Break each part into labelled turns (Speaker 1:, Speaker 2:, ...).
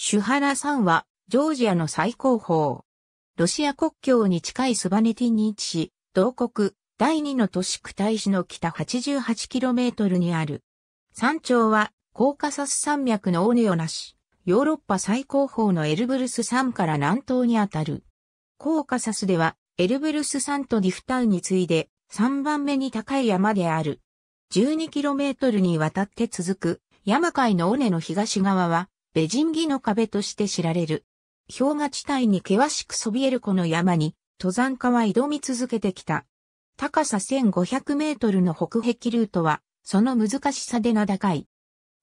Speaker 1: シュハラ山は、ジョージアの最高峰。ロシア国境に近いスバネティに位置し、同国、第二の都市区大市の北 88km にある。山頂は、コーカサス山脈のオネオなし、ヨーロッパ最高峰のエルブルス山から南東にあたる。コーカサスでは、エルブルス山とディフタウに次いで、3番目に高い山である。12km にわたって続く、山海の尾根の東側は、ベジンギの壁として知られる。氷河地帯に険しくそびえるこの山に、登山家は挑み続けてきた。高さ1500メートルの北壁ルートは、その難しさで名高い。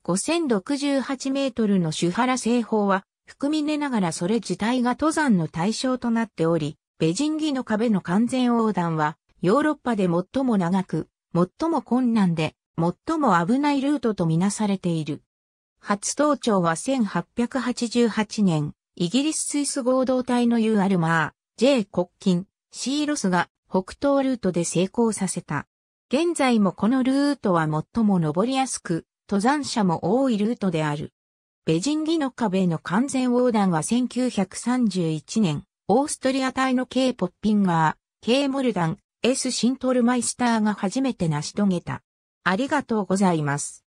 Speaker 1: 5068メートルの主原製法は、含み寝ながらそれ自体が登山の対象となっており、ベジンギの壁の完全横断は、ヨーロッパで最も長く、最も困難で、最も危ないルートとみなされている。初登庁は1888年、イギリス・スイス合同体の U アルマー、J 国金、C ロスが北東ルートで成功させた。現在もこのルートは最も登りやすく、登山者も多いルートである。ベジンギの壁の完全横断は1931年、オーストリア隊の K ポッピンガー、K モルダン、S シントルマイスターが初めて成し遂げた。ありがとうございます。